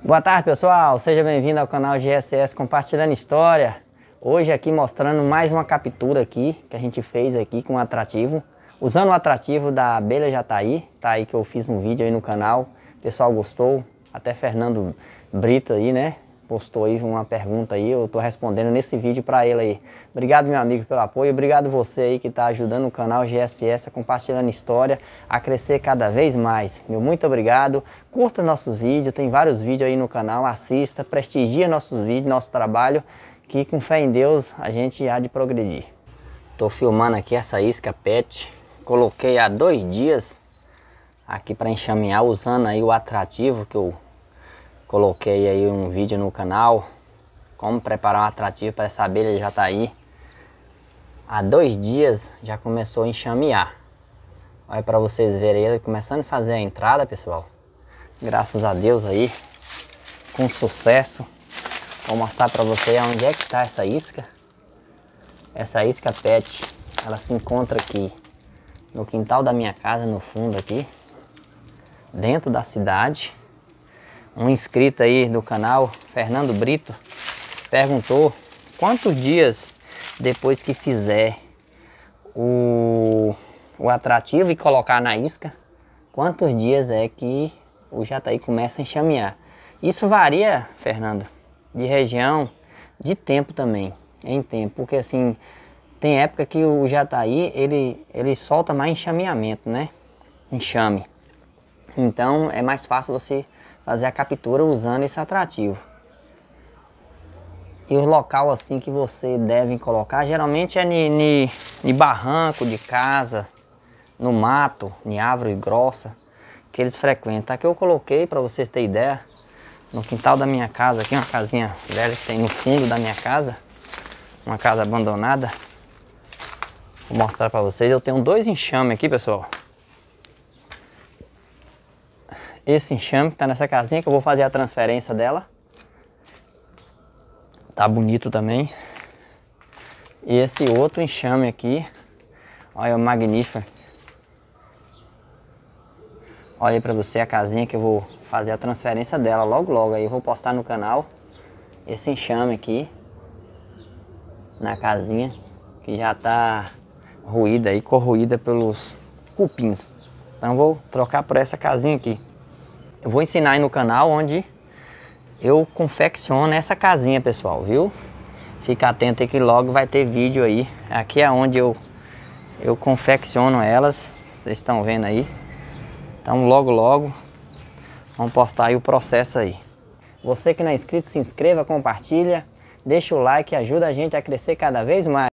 Boa tarde pessoal, seja bem-vindo ao canal GSS Compartilhando História. Hoje aqui mostrando mais uma captura aqui que a gente fez aqui com um atrativo. Usando o atrativo da abelha jataí, tá, tá aí que eu fiz um vídeo aí no canal, o pessoal gostou, até Fernando Brito aí né, postou aí uma pergunta aí, eu estou respondendo nesse vídeo para ele aí. Obrigado, meu amigo, pelo apoio. Obrigado você aí que está ajudando o canal GSS, compartilhando história, a crescer cada vez mais. Meu muito obrigado. Curta nossos vídeos, tem vários vídeos aí no canal, assista, prestigia nossos vídeos, nosso trabalho, que com fé em Deus a gente há de progredir. Estou filmando aqui essa isca PET, coloquei há dois dias aqui para enxamear, usando aí o atrativo que eu Coloquei aí um vídeo no canal, como preparar um atrativo para essa abelha, já está aí. Há dois dias já começou a enxamear. Olha para vocês verem ele começando a fazer a entrada, pessoal. Graças a Deus aí, com sucesso. Vou mostrar para vocês onde é que está essa isca. Essa isca pet, ela se encontra aqui no quintal da minha casa, no fundo aqui, dentro da cidade um inscrito aí do canal, Fernando Brito, perguntou quantos dias depois que fizer o, o atrativo e colocar na isca, quantos dias é que o jataí começa a enxamear. Isso varia, Fernando, de região, de tempo também, em tempo, porque assim, tem época que o jataí, ele, ele solta mais enxameamento, né? Enxame. Então é mais fácil você fazer a captura usando esse atrativo. E o local assim que você deve colocar, geralmente é em barranco, de casa, no mato, em árvore grossa, que eles frequentam. Aqui eu coloquei, para vocês terem ideia, no quintal da minha casa, aqui uma casinha velha que tem no fundo da minha casa, uma casa abandonada. Vou mostrar para vocês, eu tenho dois enxames aqui, pessoal. esse enxame que tá nessa casinha, que eu vou fazer a transferência dela. Tá bonito também. E esse outro enxame aqui, olha o magnífico. Olha aí você a casinha que eu vou fazer a transferência dela logo logo aí. Eu vou postar no canal esse enxame aqui na casinha que já tá ruída e corroída pelos cupins. Então vou trocar por essa casinha aqui eu vou ensinar aí no canal onde eu confecciono essa casinha, pessoal, viu? Fica atento aí que logo vai ter vídeo aí. Aqui é onde eu, eu confecciono elas, vocês estão vendo aí. Então logo, logo, vamos postar aí o processo aí. Você que não é inscrito, se inscreva, compartilha, deixa o like, ajuda a gente a crescer cada vez mais.